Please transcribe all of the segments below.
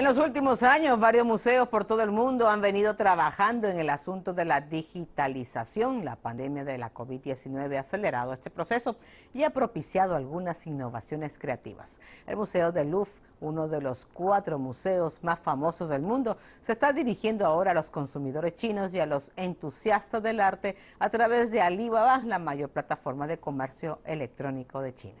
En los últimos años, varios museos por todo el mundo han venido trabajando en el asunto de la digitalización. La pandemia de la COVID-19 ha acelerado este proceso y ha propiciado algunas innovaciones creativas. El Museo de Louvre, uno de los cuatro museos más famosos del mundo, se está dirigiendo ahora a los consumidores chinos y a los entusiastas del arte a través de Alibaba, la mayor plataforma de comercio electrónico de China.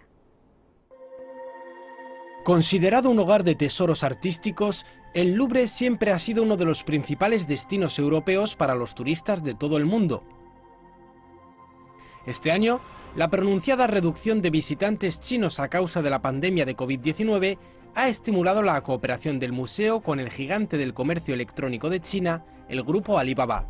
Considerado un hogar de tesoros artísticos, el Louvre siempre ha sido uno de los principales destinos europeos para los turistas de todo el mundo. Este año, la pronunciada reducción de visitantes chinos a causa de la pandemia de COVID-19 ha estimulado la cooperación del museo con el gigante del comercio electrónico de China, el grupo Alibaba.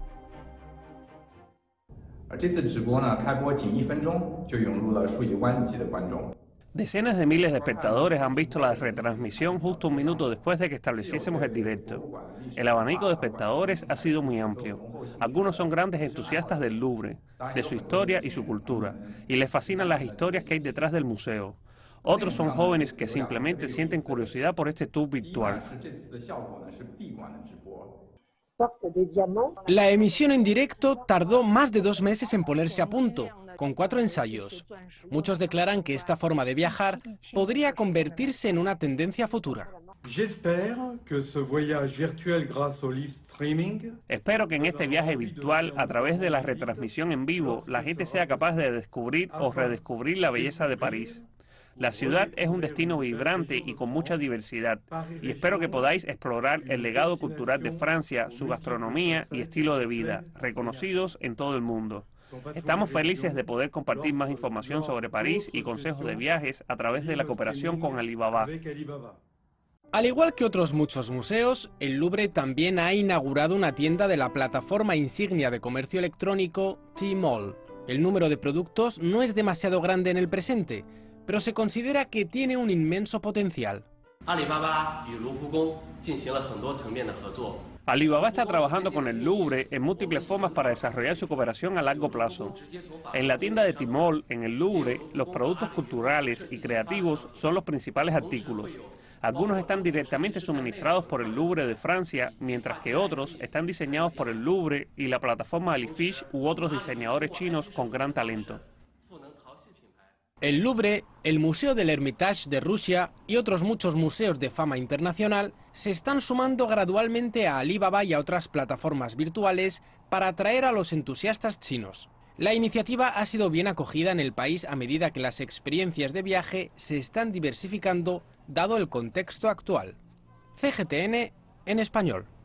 Decenas de miles de espectadores han visto la retransmisión justo un minuto después de que estableciésemos el directo. El abanico de espectadores ha sido muy amplio. Algunos son grandes entusiastas del Louvre, de su historia y su cultura, y les fascinan las historias que hay detrás del museo. Otros son jóvenes que simplemente sienten curiosidad por este tour virtual. La emisión en directo tardó más de dos meses en ponerse a punto con cuatro ensayos. Muchos declaran que esta forma de viajar podría convertirse en una tendencia futura. Espero que en este viaje virtual, a través de la retransmisión en vivo, la gente sea capaz de descubrir o redescubrir la belleza de París. La ciudad es un destino vibrante y con mucha diversidad, y espero que podáis explorar el legado cultural de Francia, su gastronomía y estilo de vida, reconocidos en todo el mundo. Estamos felices de poder compartir más información sobre París y consejos de viajes a través de la cooperación con Alibaba. Al igual que otros muchos museos, el Louvre también ha inaugurado una tienda de la plataforma insignia de comercio electrónico T-Mall. El número de productos no es demasiado grande en el presente, pero se considera que tiene un inmenso potencial. Alibaba está trabajando con el Louvre en múltiples formas para desarrollar su cooperación a largo plazo. En la tienda de Timol, en el Louvre, los productos culturales y creativos son los principales artículos. Algunos están directamente suministrados por el Louvre de Francia, mientras que otros están diseñados por el Louvre y la plataforma Alifish u otros diseñadores chinos con gran talento. El Louvre, el Museo del Hermitage de Rusia y otros muchos museos de fama internacional se están sumando gradualmente a Alibaba y a otras plataformas virtuales para atraer a los entusiastas chinos. La iniciativa ha sido bien acogida en el país a medida que las experiencias de viaje se están diversificando dado el contexto actual. CGTN en español.